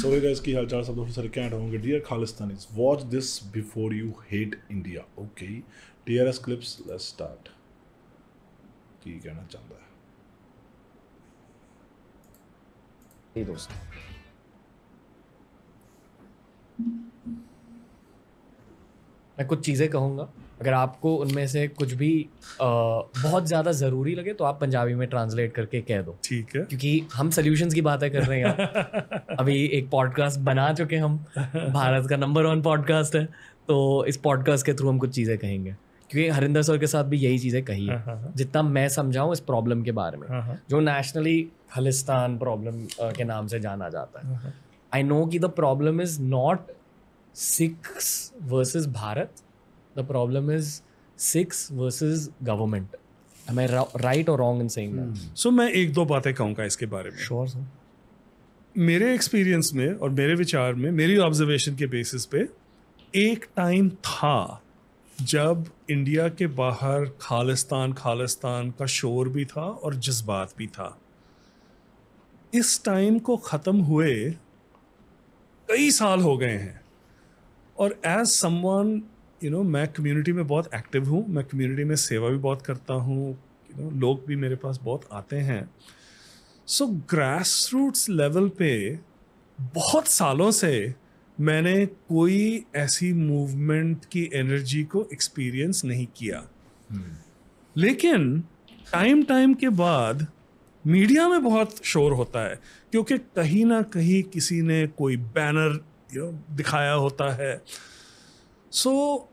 So guys की हालचाल सब दोस्तों सारे कैंट होंगे dear Khalistanis watch this before you hate India okay T S clips let's start की कहना चाहता है ये दोस्त मैं कुछ चीज़ें कहूंगा अगर आपको उनमें से कुछ भी आ, बहुत ज़्यादा ज़रूरी लगे तो आप पंजाबी में ट्रांसलेट करके कह दो ठीक है क्योंकि हम सोल्यूशंस की बातें कर रहे हैं अभी एक पॉडकास्ट बना चुके हम भारत का नंबर वन पॉडकास्ट है तो इस पॉडकास्ट के थ्रू हम कुछ चीज़ें कहेंगे क्योंकि हरिंदर सर के साथ भी यही चीज़ें कही है हाँ, हाँ। जितना मैं समझाऊँ इस प्रॉब्लम के बारे में हाँ, जो नेशनली खालिस्तान प्रॉब्लम के नाम से जाना जाता है आई नो की the problem is not Sikhs versus Bharat the problem is Sikhs versus government मैं राइट और रॉन्ग इन wrong सो hmm. मैं एक दो बातें कहूँगा इसके बारे में श्योर सर मेरे एक्सपीरियंस में और मेरे विचार में मेरी ऑब्जर्वेशन के बेसिस पे एक टाइम था जब इंडिया के बाहर खालिस्तान खालिस्तान का शोर भी था और जज्बात भी था इस टाइम को ख़त्म हुए कई साल हो गए हैं और एज समवन यू नो मैं कम्युनिटी में बहुत एक्टिव हूँ मैं कम्युनिटी में सेवा भी बहुत करता हूँ यू नो लोग भी मेरे पास बहुत आते हैं सो ग्रास रूट्स लेवल पे बहुत सालों से मैंने कोई ऐसी मूवमेंट की एनर्जी को एक्सपीरियंस नहीं किया hmm. लेकिन टाइम टाइम के बाद मीडिया में बहुत शोर होता है क्योंकि कहीं ना कहीं किसी ने कोई बैनर यू नो दिखाया होता है सो so,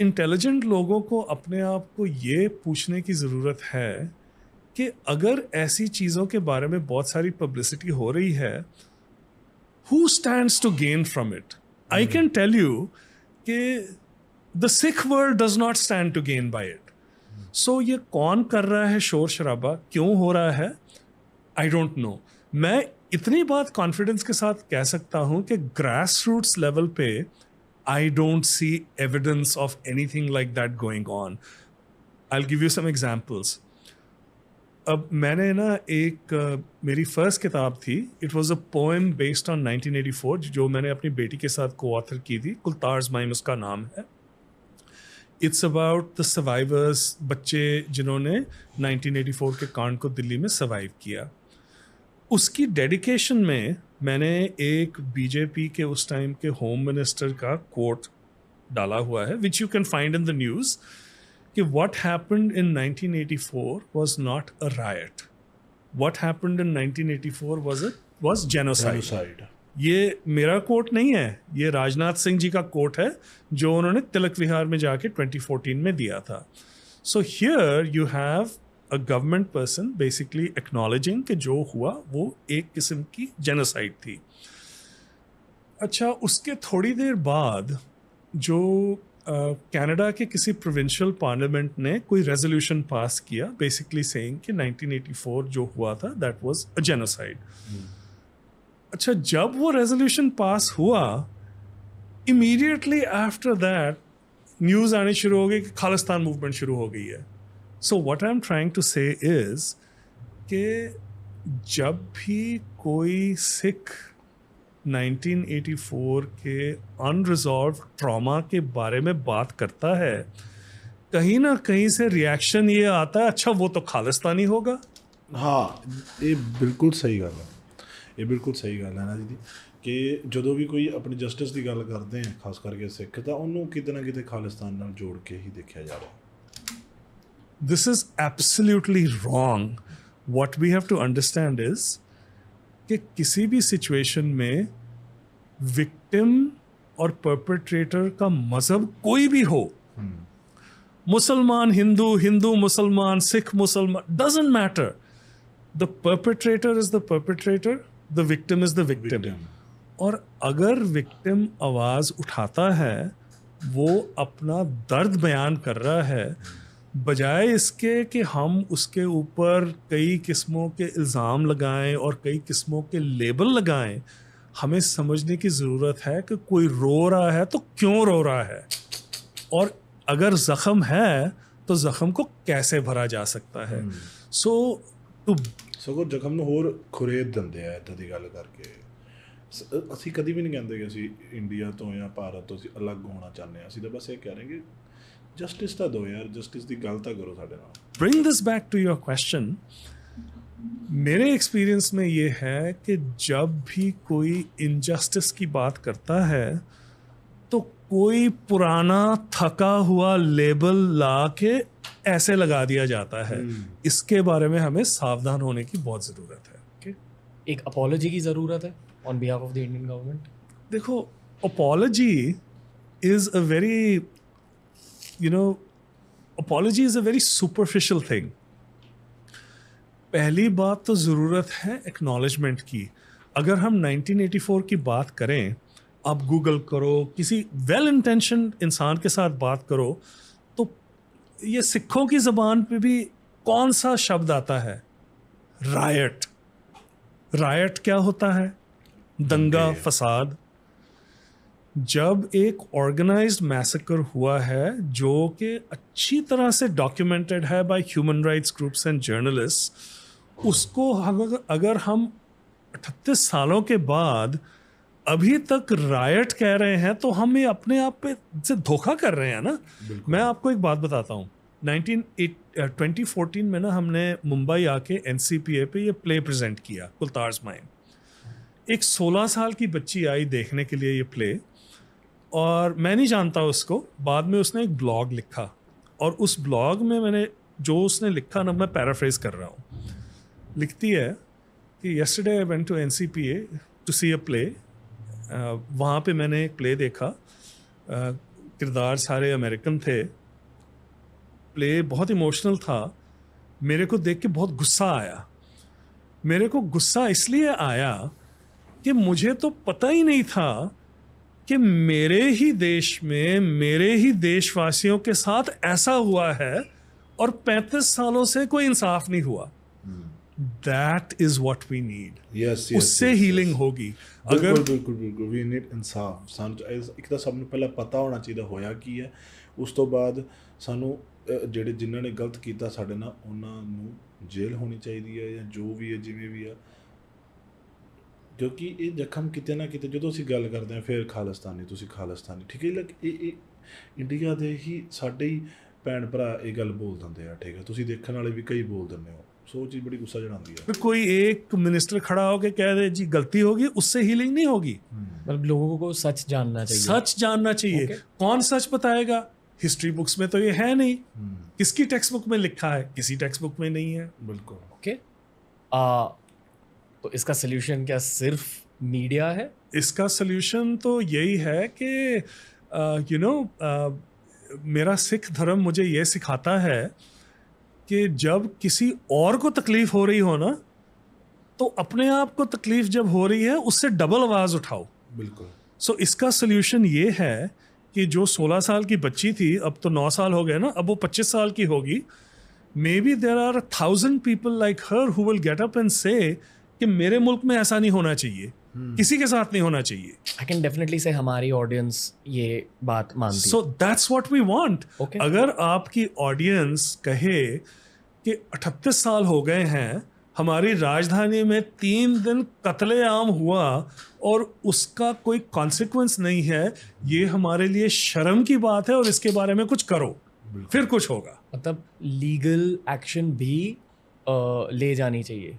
इंटेलिजेंट लोगों को अपने आप को ये पूछने की ज़रूरत है कि अगर ऐसी चीज़ों के बारे में बहुत सारी पब्लिसिटी हो रही है who stands to gain from it I can tell you कि the Sikh world does not stand to gain by it so ये कौन कर रहा है शोर शराबा क्यों हो रहा है आई डोंट नो मैं इतनी बात कॉन्फिडेंस के साथ कह सकता हूँ कि ग्रास रूट्स लेवल पे I don't see evidence of anything like that going on. I'll give you some examples. अब मैंने ना एक मेरी फर्स्ट किताब थी it was a poem based on 1984 जो मैंने अपनी बेटी के साथ को ऑथर की थी कुलतार्ज माइम उसका नाम है इट्स अबाउट द सर्वाइवर्स बच्चे जिन्होंने 1984 के कांड को दिल्ली में सर्वाइव किया उसकी डेडिकेशन में मैंने एक बीजेपी के उस टाइम के होम मिनिस्टर का कोर्ट डाला हुआ है which you can find in the news कि what happened in 1984 was not a riot what happened in 1984 was was genocide ये मेरा कोर्ट नहीं है ये राजनाथ सिंह जी का कोर्ट है जो उन्होंने तिलक विहार में जाके 2014 में दिया था so here you have a government person basically acknowledging कि जो हुआ वो एक किस्म की जेनोसाइड थी अच्छा उसके थोड़ी देर बाद जो कनाडा uh, के किसी प्रोविंशियल पार्लियामेंट ने कोई रेजोल्यूशन पास किया बेसिकली सेइंग कि 1984 जो हुआ था दैट वाज अ जेनोसाइड अच्छा जब वो रेजोल्यूशन पास हुआ इमीडिएटली आफ्टर दैट न्यूज़ आनी शुरू हो गई कि खालिस्तान मूवमेंट शुरू हो गई है so what I am trying to say is के जब भी कोई सिख 1984 के अनरिजॉल्व ट्रॉमा के बारे में बात करता है कहीं ना कहीं से रिएक्शन ये आता है अच्छा वो तो खालिस्तानी होगा हाँ ये बिल्कुल सही गल है ये बिल्कुल सही गल है ना जी कि जो भी कोई अपने जस्टिस की गल करते हैं खास करके सिख तो उन्होंने कितना कितने खालिस्तान जोड़ के ही देखा जाए This is absolutely wrong. What we have to understand is कि किसी भी सिचुएशन में विक्टिम और परपेट्रेटर का मजहब कोई भी हो मुसलमान हिंदू हिंदू मुसलमान सिख मुसलमान doesn't matter the perpetrator is the perpetrator the victim is the victim और अगर विक्टिम आवाज उठाता है वो अपना दर्द बयान कर रहा है बजाय इसके कि हम उसके ऊपर कई किस्मों के इल्ज़ाम लगाएं और कई किस्मों के लेबल लगाएं हमें समझने की ज़रूरत है कि कोई रो रहा है तो क्यों रो रहा है और अगर ज़ख़म है तो ज़ख़म को कैसे भरा जा सकता है हम्म। सो ਟੂ सगो जख्म होर खुरेद ਖੁਰੇਦ ਦਿੰਦੇ ਆ ਇਦਾਂ ਦੀ ਗੱਲ ਕਰਕੇ ਅਸੀਂ ਕਦੀ ਵੀ ਨਹੀਂ ਕਹਿੰਦੇ ਕਿ ਅਸੀਂ ਇੰਡੀਆ ਤੋਂ ਜਾਂ ਭਾਰਤ अलग होना चाहते हैं ਚਾਹੁੰਦੇ तो बस ये कह रहे हैं कि ਜਸਟਿਸ ਤਾਂ ਦਿਓ ਯਾਰ ਜਸਟਿਸ ਦੀ ਗੱਲ ਤਾਂ ਕਰੋ ਸਾਡੇ ਨਾਲ bring this back to your मेरे एक्सपीरियंस में ये है कि जब भी कोई इनजस्टिस की बात करता है तो कोई पुराना थका हुआ लेबल ला के ऐसे लगा दिया जाता है hmm। इसके बारे में हमें सावधान होने की बहुत ज़रूरत है okay? एक अपोलॉजी की ज़रूरत है on behalf of the Indian government देखो apology is a very you know apology is a very superficial thing पहली बात तो ज़रूरत है एक्नॉलेजमेंट की अगर हम 1984 की बात करें आप गूगल करो किसी वेल इंटेंशन इंसान के साथ बात करो तो ये सिखों की ज़बान पे भी कौन सा शब्द आता है रायट रायट क्या होता है दंगा फसाद जब एक ऑर्गेनाइज मैसेकर हुआ है जो कि अच्छी तरह से डॉक्यूमेंटेड है by human rights groups and journalist उसको अगर, अगर हम अठतीस सालों के बाद अभी तक रायट कह रहे हैं तो हम ये अपने आप पे से धोखा कर रहे हैं ना मैं आपको एक बात बताता हूँ ट्वेंटी फोर्टीन में ना हमने मुंबई आके एन सी पी ए पे ये प्ले प्रेजेंट किया कुलतार्स माइन एक 16 साल की बच्ची आई देखने के लिए ये प्ले और मैं नहीं जानता उसको बाद में उसने एक ब्लॉग लिखा और उस ब्लॉग में मैंने जो उसने लिखा ना मैं पैराफ्रेज कर रहा हूँ लिखती है कि yesterday I went to N C P A to see a play वहाँ पे मैंने एक प्ले देखा uh, किरदार सारे अमेरिकन थे प्ले बहुत इमोशनल था मेरे को देख के बहुत गुस्सा आया मेरे को गुस्सा इसलिए आया कि मुझे तो पता ही नहीं था कि मेरे ही देश में मेरे ही देशवासियों के साथ ऐसा हुआ है और 35 सालों से कोई इंसाफ नहीं हुआ that is what we need उससे हीलिंग होगी अगर बिल्कुल बिल्कुल वी नीड इंसाफ ਸਾਨੂੰ ਇੱਕ ਤਾਂ ਸਭ ਨੂੰ ਪਹਿਲਾਂ ਪਤਾ ਹੋਣਾ ਚਾਹੀਦਾ ਹੋਇਆ ਕੀ ਹੈ ਉਸ ਤੋਂ ਬਾਅਦ ਸਾਨੂੰ ਜਿਹੜੇ ਜਿਨ੍ਹਾਂ ਨੇ ਗਲਤ ਕੀਤਾ ਸਾਡੇ ਨਾਲ ਉਹਨਾਂ ਨੂੰ ਜੇਲ੍ਹ ਹੋਣੀ ਚਾਹੀਦੀ ਕਿਉਂਕਿ ਇਹ ਜ਼ਖਮ ਕਿਤੇ ਨਾ ਕਿਤੇ ਜਦੋਂ ਅਸੀਂ ਗੱਲ ਕਰਦੇ ਹਾਂ ਫਿਰ ਖਾਲਸਤਾਨੀ ਤੁਸੀਂ ਖਾਲਸਤਾਨੀ ਠੀਕ ਹੈ ਲੱਗ ਇਹ ਇਹ ਇੰਡੀਆ ਦੇ ਹੀ ਸਾਡੇ ਹੀ ਭੈਣ ਭਰਾ ਇਹ ਗੱਲ ਬੋਲ ਦਿੰਦੇ ਆ ਠੀਕ ਹੈ ਤੁਸੀਂ ਦੇਖਣ ਵਾਲੇ ਵੀ ਕਈ ਬੋਲ ਦਿੰਦੇ ਹੋ ਸੋ ਚੀਜ਼ ਬੜੀ ਗੁੱਸਾ ਜਣਾਉਂਦੀ कोई एक मिनिस्टर खड़ा होकर कह दे जी गलती होगी उससे हीलिंग नहीं होगी हम्म। मतलब लोगों को सच जानना चाहिए सच जानना चाहिए कौन सच बताएगा हिस्ट्री बुक्स में तो ये है नहीं हम्म। किसकी टेक्स्ट बुक में लिखा है किसी टेक्स्ट बुक में नहीं है बिल्कुल ओके तो इसका सोल्यूशन क्या सिर्फ मीडिया है इसका सोल्यूशन तो यही है कि यू नो मेरा सिख धर्म मुझे ये सिखाता है कि जब किसी और को तकलीफ हो रही हो ना तो अपने आप को तकलीफ जब हो रही है उससे डबल आवाज़ उठाओ बिल्कुल सो so, इसका सोल्यूशन ये है कि जो 16 साल की बच्ची थी अब तो 9 साल हो गए ना अब वो 25 साल की होगी maybe there are thousand people like her who will get up and say कि मेरे मुल्क में ऐसा नहीं होना चाहिए Hmm. किसी के साथ नहीं होना चाहिए आई कैन डेफिनेटली से हमारी ऑडियंस ये बात मानती so that's what we want अगर आपकी ऑडियंस कहे कि अठतीस साल हो गए हैं हमारी राजधानी में तीन दिन कत्लेआम हुआ और उसका कोई कॉन्सिक्वेंस नहीं है ये हमारे लिए शर्म की बात है और इसके बारे में कुछ करो फिर कुछ होगा मतलब लीगल एक्शन भी आ, ले जानी चाहिए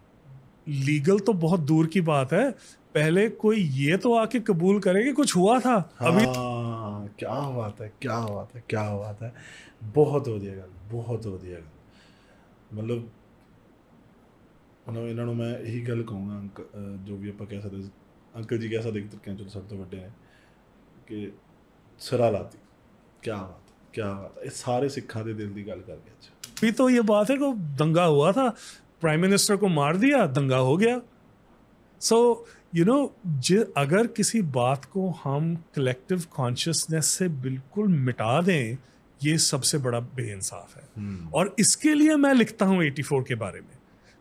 लीगल तो बहुत दूर की बात है पहले कोई ये तो आके कबूल करे कि कुछ हुआ था हाँ, अभी क्या हुआ था क्या हुआ था क्या हुआ था ਬਹੁਤ ਵਧੀਆ ਗੱਲ बहुत हो दिया ਮਤਲਬ ਉਹਨਾਂ ਇਹਨਾਂ ਨੂੰ ਮੈਂ ਇਹੀ ਗੱਲ ਕਹੂੰਗਾ ਅੰਕ ਜੋ ਵੀ ਆਪਾਂ ਕਹਿ ਸਕਦੇ ਅੰਕਲ ਜੀ ਕਹਿ ਸਕਦੇ ਕਿ ਕਿਉਂ ਚਲੋ ਸਭ ਤੋਂ ਵੱਡੇ ਨੇ ਕਿ ਸਰਾ ਲਾਤੀ ਕੀ क्या बात सारे सिखा के दिल की गल कर गया अच्छा। भी तो ये बात है को दंगा हुआ था प्राइम मिनिस्टर को मार दिया दंगा हो गया सो यू नो अगर किसी बात को हम कलेक्टिव कॉन्शियसनेस से बिल्कुल मिटा दें ये सबसे बड़ा बेइंसाफ है hmm. और इसके लिए मैं लिखता हूँ 84 के बारे में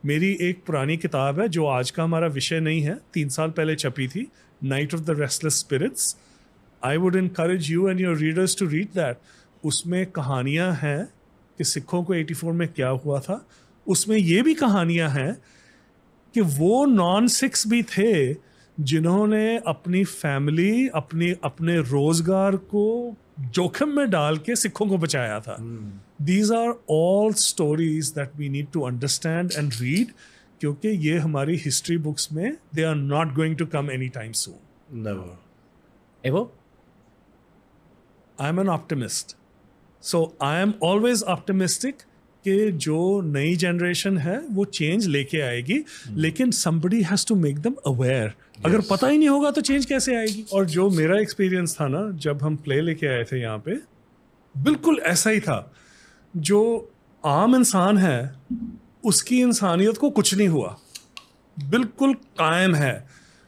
मेरी एक पुरानी किताब है जो आज का हमारा विषय नहीं है तीन साल पहले छपी थी Night of the Restless Spirits I would encourage you and your readers to read that उसमें कहानियाँ हैं कि सिखों को 84 में क्या हुआ था उसमें ये भी कहानियां हैं कि वो नॉन सिक्स भी थे जिन्होंने अपनी फैमिली अपनी अपने रोजगार को जोखिम में डाल के सिखों को बचाया था these are all stories that we need to understand and read क्योंकि ये हमारी हिस्ट्री बुक्स में they are not going to come any time soon एवो I am an optimist so I am always optimistic कि जो नई generation है वो चेंज लेके आएगी hmm. लेकिन somebody has to make them aware अगर पता ही नहीं होगा तो चेंज कैसे आएगी और जो मेरा एक्सपीरियंस था ना जब हम प्ले लेके आए थे यहाँ पे बिल्कुल ऐसा ही था जो आम इंसान है उसकी इंसानियत को कुछ नहीं हुआ बिल्कुल कायम है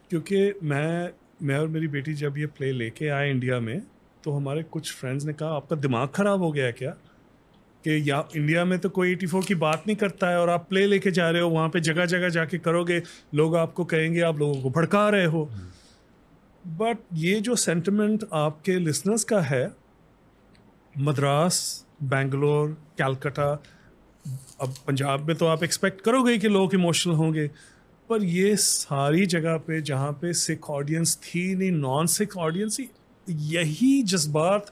क्योंकि मैं मैं और मेरी बेटी जब ये प्ले लेके आए इंडिया में तो हमारे कुछ फ्रेंड्स ने कहा आपका दिमाग ख़राब हो गया क्या कि या इंडिया में तो कोई 84 की बात नहीं करता है और आप प्ले लेके जा रहे हो वहाँ पे जगह जगह जाके करोगे लोग आपको कहेंगे आप लोगों को भड़का रहे हो बट हम्म। ये जो सेंटिमेंट आपके लिसनर्स का है मद्रास बेंगलोर कैलकटा अब पंजाब में तो आप एक्सपेक्ट करोगे कि लोग इमोशनल होंगे पर ये सारी जगह पे जहाँ पे सिख ऑडियंस थी नहीं नॉन सिख ऑडियंस यही जज्बात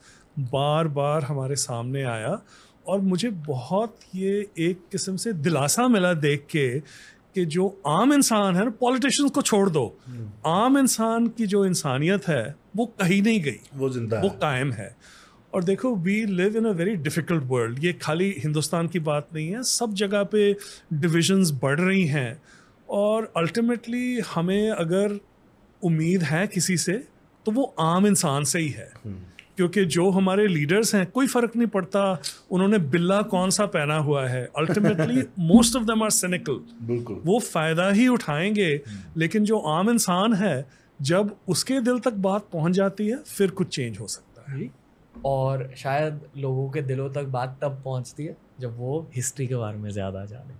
बार बार हमारे सामने आया और मुझे बहुत ये एक किस्म से दिलासा मिला देख के कि जो आम इंसान है ना पॉलिटिशियंस को छोड़ दो हम्म। आम इंसान की जो इंसानियत है वो कहीं नहीं गई वो जिंदा वो कायम है और देखो we live in a very difficult world ये खाली हिंदुस्तान की बात नहीं है सब जगह पे डिविजन्स बढ़ रही हैं और अल्टीमेटली हमें अगर उम्मीद है किसी से तो वो आम इंसान से ही है हम्म। क्योंकि जो हमारे लीडर्स हैं कोई फर्क नहीं पड़ता उन्होंने बिल्ला कौन सा पहना हुआ है ultimately most of them are cynical बिल्कुल वो फायदा ही उठाएंगे लेकिन जो आम इंसान है जब उसके दिल तक बात पहुंच जाती है फिर कुछ चेंज हो सकता है और शायद लोगों के दिलों तक बात तब पहुंचती है जब वो हिस्ट्री के बारे में ज्यादा जाने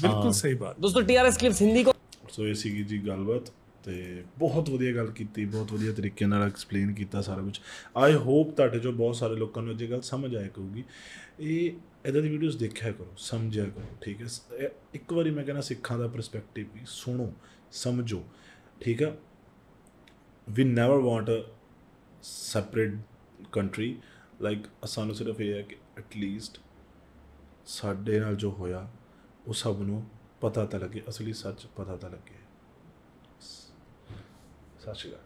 बिल्कुल हाँ। सही बात दोस्तों टीआरएस क्लिप्स हिंदी को सो ऐसी की जी गलबात ਤੇ ਬਹੁਤ ਵਧੀਆ ਗੱਲ ਕੀਤੀ ਬਹੁਤ ਵਧੀਆ ਤਰੀਕੇ ਨਾਲ ਐਕਸਪਲੇਨ ਕੀਤਾ ਸਾਰਾ ਕੁਝ ਆਈ ਹੋਪ ਤੁਹਾਡੇ ਜੋ ਬਹੁਤ ਸਾਰੇ ਲੋਕਾਂ ਨੂੰ ਇਹ ਗੱਲ ਸਮਝ ਆਇਆ ਕਰੂਗੀ ਇਹ ਇਹਦਾ ਦੀ ਵੀਡੀਓਜ਼ ਦੇਖਿਆ ਕਰੋ ਸਮਝਿਆ ਕਰੋ ਠੀਕ ਹੈ ਇੱਕ ਵਾਰੀ ਮੈਂ ਕਹਿੰਦਾ ਸਿੱਖਾਂ ਦਾ ਪਰਸਪੈਕਟਿਵ ਵੀ ਸੁਣੋ ਸਮਝੋ ਠੀਕ ਹੈ we never want a separate country like ਅਸਾਨੂ ਸਿਰਫ ਇਹ ਹੈ ਕਿ ਐਟ ਲੀਸਟ ਸਾਡੇ ਨਾਲ ਜੋ ਹੋਇਆ ਉਹ ਸਭ ਨੂੰ ਪਤਾ ਤਾਂ ਲੱਗੇ ਅਸਲੀ ਸੱਚ ਪਤਾ ਤਾਂ ਲੱਗੇ 確か